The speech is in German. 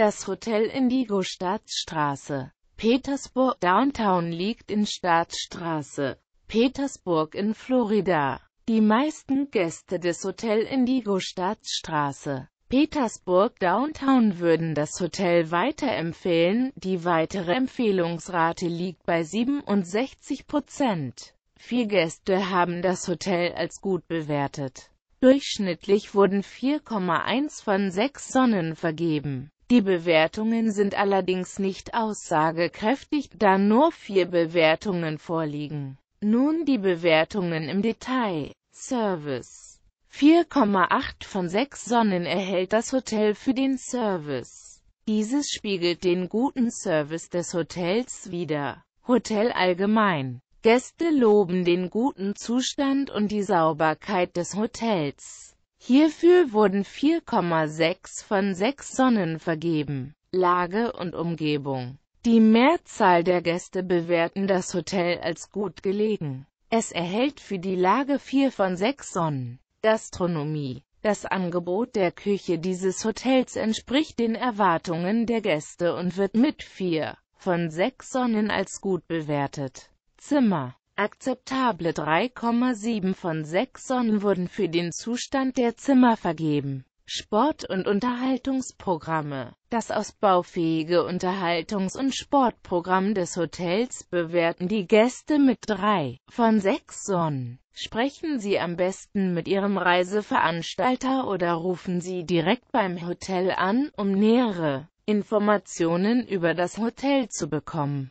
Das Hotel Indigo Staatsstraße, Petersburg Downtown liegt in Staatsstraße, Petersburg in Florida. Die meisten Gäste des Hotel Indigo Staatsstraße, Petersburg Downtown würden das Hotel weiterempfehlen, die weitere Empfehlungsrate liegt bei 67 Prozent. Vier Gäste haben das Hotel als gut bewertet. Durchschnittlich wurden 4,1 von 6 Sonnen vergeben. Die Bewertungen sind allerdings nicht aussagekräftig, da nur vier Bewertungen vorliegen. Nun die Bewertungen im Detail. Service 4,8 von 6 Sonnen erhält das Hotel für den Service. Dieses spiegelt den guten Service des Hotels wider. Hotel allgemein. Gäste loben den guten Zustand und die Sauberkeit des Hotels. Hierfür wurden 4,6 von 6 Sonnen vergeben. Lage und Umgebung Die Mehrzahl der Gäste bewerten das Hotel als gut gelegen. Es erhält für die Lage 4 von 6 Sonnen. Gastronomie das Angebot der Küche dieses Hotels entspricht den Erwartungen der Gäste und wird mit 4 von 6 Sonnen als gut bewertet. Zimmer Akzeptable 3,7 von 6 Sonnen wurden für den Zustand der Zimmer vergeben. Sport- und Unterhaltungsprogramme Das ausbaufähige Unterhaltungs- und Sportprogramm des Hotels bewerten die Gäste mit 3 von 6 Sonnen. Sprechen Sie am besten mit Ihrem Reiseveranstalter oder rufen Sie direkt beim Hotel an, um nähere Informationen über das Hotel zu bekommen.